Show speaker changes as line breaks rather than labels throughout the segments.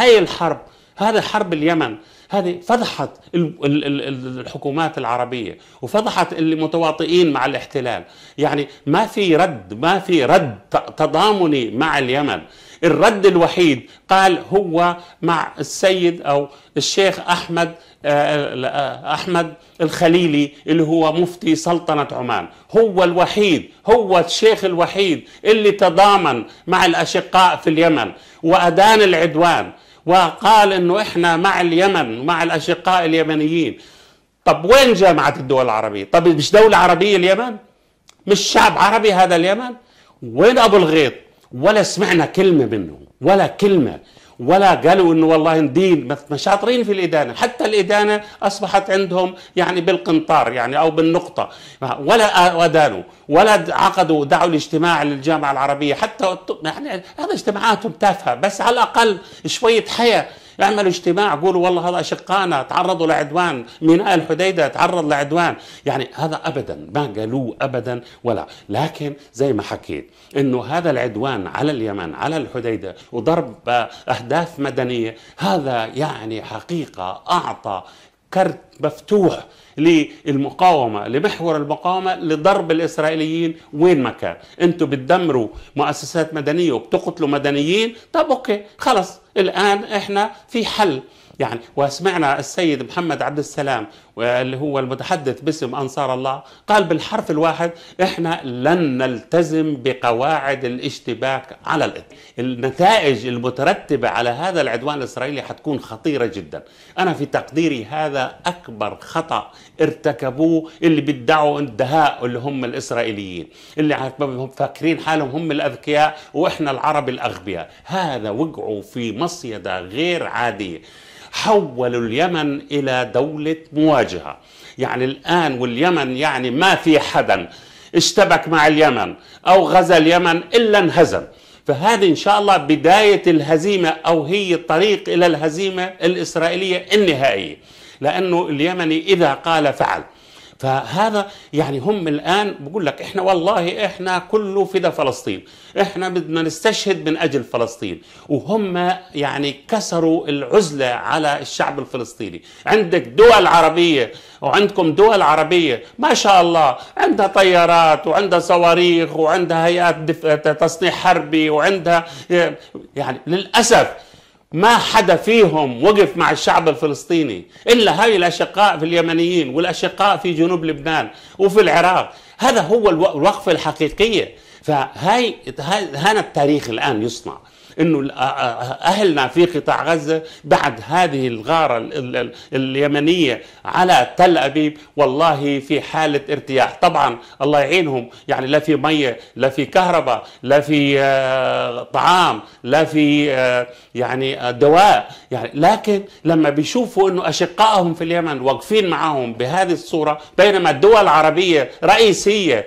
هاي الحرب هذا حرب اليمن هذه فضحت الحكومات العربية وفضحت المتواطئين مع الاحتلال يعني ما في رد ما في رد تضامني مع اليمن الرد الوحيد قال هو مع السيد أو الشيخ أحمد آه، آه، أحمد الخليلي اللي هو مفتي سلطنة عمان هو الوحيد هو الشيخ الوحيد اللي تضامن مع الأشقاء في اليمن وأدان العدوان وقال انه احنا مع اليمن ومع الاشقاء اليمنيين طب وين جامعه الدول العربيه طب مش دوله عربيه اليمن مش شعب عربي هذا اليمن وين ابو الغيط ولا سمعنا كلمه منه ولا كلمه ولا قالوا انه والله ندين شاطرين في الادانه حتى الادانه اصبحت عندهم يعني بالقنطار يعني او بالنقطه ولا ادانوا ولا عقدوا دعوا الاجتماع للجامعه العربيه حتى يعني هذا اجتماعاتهم تافهه بس على الاقل شويه حياه اعملوا اجتماع قولوا والله هذا اشقائنا تعرضوا لعدوان ميناء الحديده تعرض لعدوان يعني هذا ابدا ما قالوه ابدا ولا لكن زي ما حكيت انه هذا العدوان على اليمن على الحديده وضرب اهداف مدنيه هذا يعني حقيقه اعطى كرت مفتوح للمقاومة لمحور المقاومة لضرب الإسرائيليين وين ما كان أنتوا بتدمروا مؤسسات مدنية وبتقتلوا مدنيين طب أوكي خلص الآن إحنا في حل يعني وسمعنا السيد محمد عبد السلام اللي هو المتحدث باسم انصار الله قال بالحرف الواحد احنا لن نلتزم بقواعد الاشتباك على الاطلاق النتائج المترتبه على هذا العدوان الاسرائيلي حتكون خطيره جدا انا في تقديري هذا اكبر خطا ارتكبوه اللي بيدعوا الدهاء اللي هم الاسرائيليين اللي فاكرين حالهم هم الاذكياء واحنا العرب الاغبياء هذا وقعوا في مصيده غير عاديه حولوا اليمن الى دوله مواجهة الواجهة يعني الآن واليمن يعني ما في حدا اشتبك مع اليمن أو غزا اليمن إلا انهزم فهذه إن شاء الله بداية الهزيمة أو هي الطريق إلى الهزيمة الإسرائيلية النهائية لأنه اليمني إذا قال فعل فهذا يعني هم الان بقول لك احنا والله احنا كله فدا فلسطين احنا بدنا نستشهد من اجل فلسطين وهم يعني كسروا العزله على الشعب الفلسطيني عندك دول عربيه وعندكم دول عربيه ما شاء الله عندها طيارات وعندها صواريخ وعندها هيئات تصنيع حربي وعندها يعني للاسف ما حدا فيهم وقف مع الشعب الفلسطيني إلا هاي الأشقاء في اليمنيين والأشقاء في جنوب لبنان وفي العراق هذا هو الوقفة الحقيقية فهاي هنا التاريخ الآن يصنع انه اهلنا في قطاع غزه بعد هذه الغاره اليمنيه على تل ابيب والله في حاله ارتياح طبعا الله يعينهم يعني لا في ميه لا في كهرباء لا في آه، طعام لا في آه، يعني آه، دواء يعني لكن لما بيشوفوا انه اشقائهم في اليمن واقفين معهم بهذه الصوره بينما الدول العربيه رئيسيه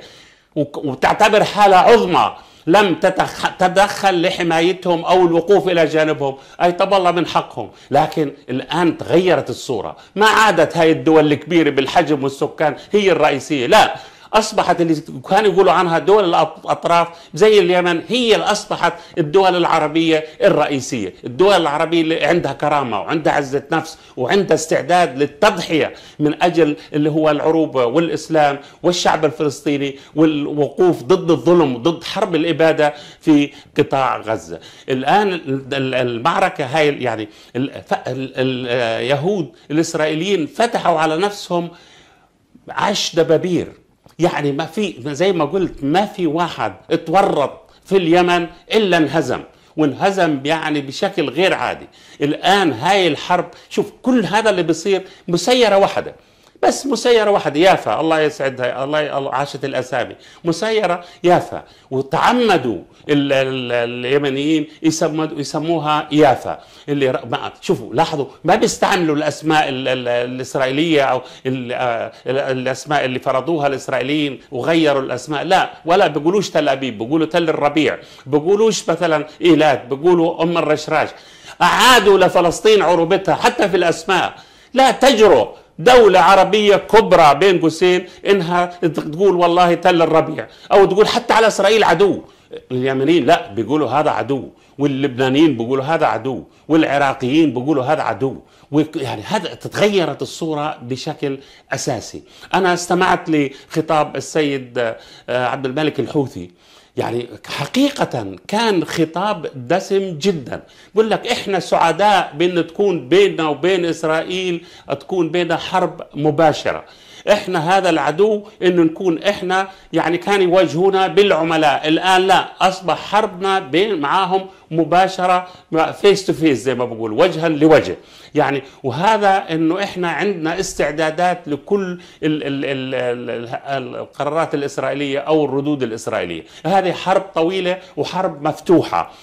وتعتبر حاله عظمى لم تتدخل لحمايتهم أو الوقوف إلى جانبهم أي طب الله من حقهم لكن الآن تغيرت الصورة ما عادت هاي الدول الكبيرة بالحجم والسكان هي الرئيسية لا أصبحت اللي كانوا يقولوا عنها دول الأطراف زي اليمن هي اللي أصبحت الدول العربية الرئيسية الدول العربية اللي عندها كرامة وعندها عزة نفس وعندها استعداد للتضحية من أجل اللي هو العروبة والإسلام والشعب الفلسطيني والوقوف ضد الظلم وضد حرب الإبادة في قطاع غزة الآن المعركة هاي يعني اليهود آه، الإسرائيليين فتحوا على نفسهم عش دبابير يعني ما في زي ما قلت ما في واحد اتورط في اليمن الا انهزم وانهزم يعني بشكل غير عادي الان هاي الحرب شوف كل هذا اللي بيصير مسيره واحده بس مسيره واحده يافا الله يسعدها الله, عاشت الاسامي مسيره يافا وتعمدوا اليمنيين يسموها يافا اللي ما... شوفوا لاحظوا ما بيستعملوا الاسماء الاسرائيليه او آه، الاسماء اللي فرضوها الاسرائيليين وغيروا الاسماء لا ولا بيقولوش تل ابيب بيقولوا تل الربيع بيقولوش مثلا ايلات بيقولوا ام الرشراش اعادوا لفلسطين عروبتها حتى في الاسماء لا تجرؤ دولة عربية كبرى بين قوسين انها تقول والله تل الربيع او تقول حتى على اسرائيل عدو اليمنيين لا بيقولوا هذا عدو واللبنانيين بيقولوا هذا عدو والعراقيين بيقولوا هذا عدو يعني هذا تتغيرت الصورة بشكل أساسي أنا استمعت لخطاب السيد آه، عبد الملك الحوثي يعني حقيقة كان خطاب دسم جدا بقول لك احنا سعداء بان تكون بيننا وبين اسرائيل تكون بيننا حرب مباشرة احنا هذا العدو انه نكون احنا يعني كان يواجهونا بالعملاء الان لا اصبح حربنا بين معاهم مباشره فيس تو فيس زي ما بقول وجها لوجه يعني وهذا انه احنا عندنا استعدادات لكل الـ الـ الـ القرارات الاسرائيليه او الردود الاسرائيليه هذه حرب طويله وحرب مفتوحه